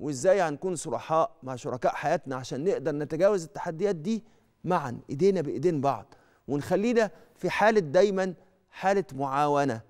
وازاي هنكون صرحاء مع شركاء حياتنا عشان نقدر نتجاوز التحديات دي معا ايدينا بايدين بعض ونخلينا في حاله دايما حاله معاونه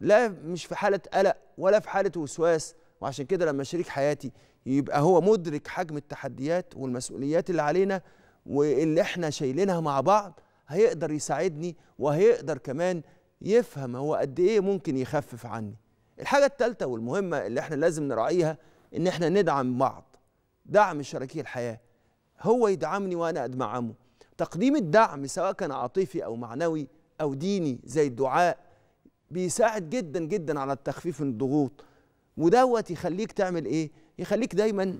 لا مش في حاله قلق ولا في حاله وسواس وعشان كده لما شريك حياتي يبقى هو مدرك حجم التحديات والمسؤوليات اللي علينا واللي احنا شايلينها مع بعض هيقدر يساعدني وهيقدر كمان يفهم هو قد ايه ممكن يخفف عني الحاجه الثالثه والمهمه اللي احنا لازم نراعيها ان احنا ندعم بعض دعم شركي الحياه هو يدعمني وانا ادعمه تقديم الدعم سواء كان عاطفي او معنوي او ديني زي الدعاء بيساعد جدا جدا على التخفيف من الضغوط ودوت يخليك تعمل ايه يخليك دايما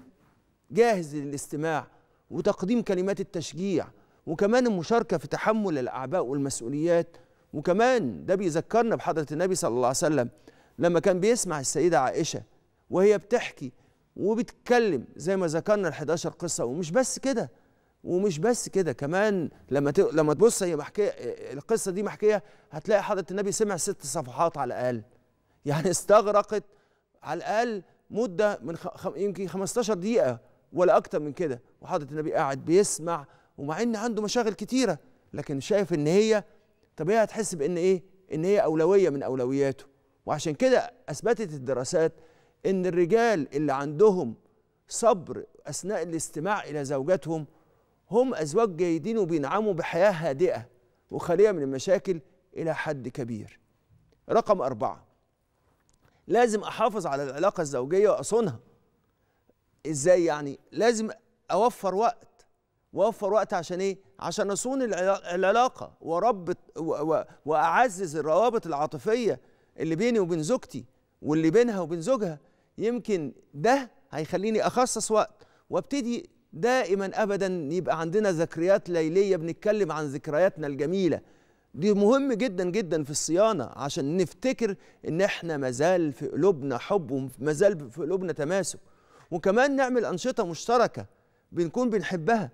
جاهز للاستماع وتقديم كلمات التشجيع وكمان المشاركه في تحمل الاعباء والمسؤوليات وكمان ده بيذكرنا بحضره النبي صلى الله عليه وسلم لما كان بيسمع السيده عائشه وهي بتحكي وبيتكلم زي ما ذكرنا ال 11 قصه ومش بس كده ومش بس كده كمان لما لما تبص هي محكيه القصه دي محكيه هتلاقي حضره النبي سمع ست صفحات على الاقل يعني استغرقت على الاقل مده من خم يمكن 15 دقيقه ولا اكتر من كده وحضره النبي قاعد بيسمع ومع ان عنده مشاغل كتيره لكن شايف ان هي طب هي هتحس بان ايه ان هي اولويه من اولوياته وعشان كده اثبتت الدراسات ان الرجال اللي عندهم صبر اثناء الاستماع الى زوجاتهم هم ازواج جيدين وبينعموا بحياه هادئه وخاليه من المشاكل الى حد كبير. رقم أربعة لازم أحافظ على العلاقة الزوجية وأصونها إزاي يعني؟ لازم أوفر وقت وأوفر وقت عشان إيه؟ عشان أصون العلاقة وأربط وأعزز الروابط العاطفية اللي بيني وبين زوجتي واللي بينها وبين زوجها يمكن ده هيخليني اخصص وقت وابتدي دائما ابدا يبقى عندنا ذكريات ليليه بنتكلم عن ذكرياتنا الجميله دي مهم جدا جدا في الصيانه عشان نفتكر ان احنا مازال في قلوبنا حب ومازال في قلوبنا تماسك وكمان نعمل انشطه مشتركه بنكون بنحبها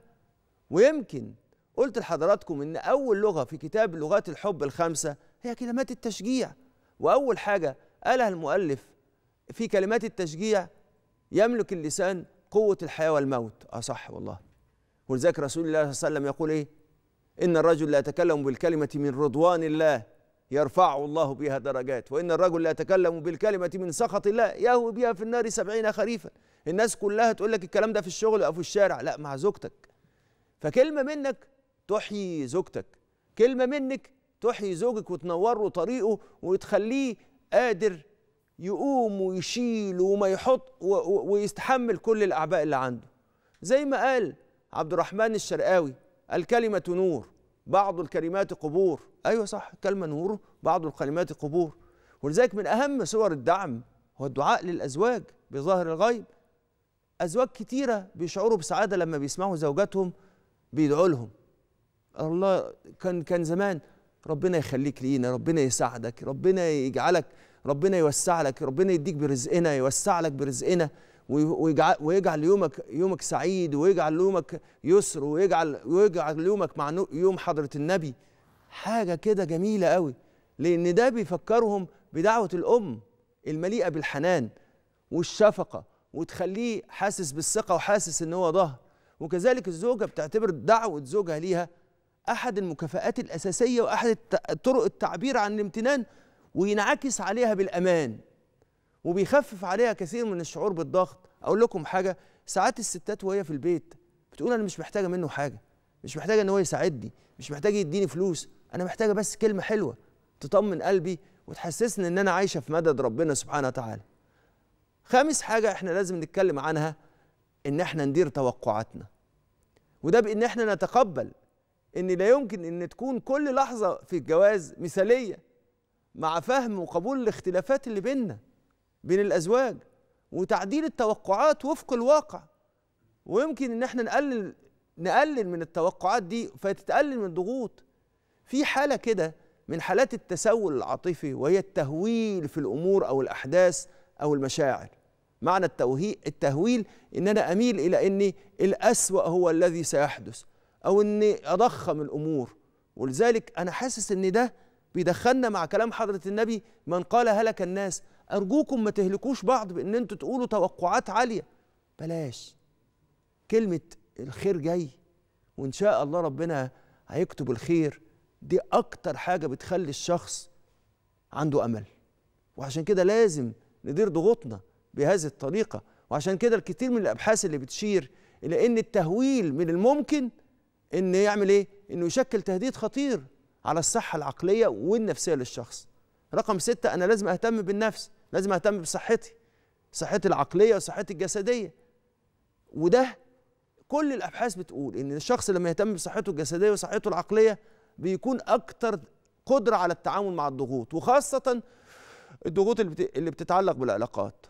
ويمكن قلت لحضراتكم ان اول لغه في كتاب لغات الحب الخمسه هي كلمات التشجيع واول حاجه قالها المؤلف في كلمات التشجيع يملك اللسان قوة الحياة والموت آه صح والله ولذلك رسول الله صلى الله عليه وسلم يقول إيه إن الرجل لا يتكلم بالكلمة من رضوان الله يرفعه الله بها درجات وإن الرجل لا يتكلم بالكلمة من سخط الله يهوي بها في النار سبعين خريفا الناس كلها تقول لك الكلام ده في الشغل أو في الشارع لا مع زوجتك فكلمة منك تحيي زوجتك كلمة منك تحيي زوجك وتنور له طريقه وتخليه قادر يقوم ويشيل وما يحط ويستحمل كل الاعباء اللي عنده زي ما قال عبد الرحمن الشرقاوي الكلمه نور بعض الكلمات قبور ايوه صح الكلمه نور بعض الكلمات قبور ولذلك من اهم صور الدعم هو الدعاء للازواج بظاهر الغيب ازواج كتيره بيشعروا بسعاده لما بيسمعوا زوجاتهم بيدعوا لهم الله كان كان زمان ربنا يخليك لينا ربنا يساعدك ربنا يجعلك ربنا يوسع لك ربنا يديك برزقنا يوسع لك برزقنا ويجعل, ويجعل يومك يومك سعيد ويجعل يومك يسر ويجعل ويجعل يومك مع يوم حضرة النبي حاجة كده جميلة قوي لأن ده بيفكرهم بدعوة الأم المليئة بالحنان والشفقة وتخليه حاسس بالثقة وحاسس إن هو ظهر وكذلك الزوجة بتعتبر دعوة زوجها ليها أحد المكافآت الأساسية وأحد طرق التعبير عن الامتنان وينعكس عليها بالامان وبيخفف عليها كثير من الشعور بالضغط اقول لكم حاجه ساعات الستات وهي في البيت بتقول انا مش محتاجه منه حاجه مش محتاجه ان هو يساعدني مش محتاجه يديني فلوس انا محتاجه بس كلمه حلوه تطمن قلبي وتحسسني ان انا عايشه في مدد ربنا سبحانه وتعالى خامس حاجه احنا لازم نتكلم عنها ان احنا ندير توقعاتنا وده بان احنا نتقبل ان لا يمكن ان تكون كل لحظه في الجواز مثاليه مع فهم وقبول الاختلافات اللي بيننا بين الازواج وتعديل التوقعات وفق الواقع ويمكن ان احنا نقلل نقلل من التوقعات دي فتتقلل من الضغوط في حاله كده من حالات التسول العاطفي وهي التهويل في الامور او الاحداث او المشاعر معنى التوهيل التهويل ان انا اميل الى ان الاسوا هو الذي سيحدث او اني اضخم الامور ولذلك انا حاسس ان ده بيدخلنا مع كلام حضرة النبي من قال هلك الناس أرجوكم ما تهلكوش بعض بإن أنتوا تقولوا توقعات عالية بلاش كلمة الخير جاي وإن شاء الله ربنا هيكتب الخير دي أكتر حاجة بتخلي الشخص عنده أمل وعشان كده لازم ندير ضغوطنا بهذه الطريقة وعشان كده الكثير من الأبحاث اللي بتشير إلى إن التهويل من الممكن إن يعمل إيه؟ إنه يشكل تهديد خطير على الصحة العقلية والنفسية للشخص رقم ستة أنا لازم أهتم بالنفس لازم أهتم بصحتي صحتي العقلية وصحتي الجسدية وده كل الأبحاث بتقول إن الشخص لما يهتم بصحته الجسدية وصحته العقلية بيكون أكتر قدرة على التعامل مع الضغوط وخاصة الضغوط اللي بتتعلق بالعلاقات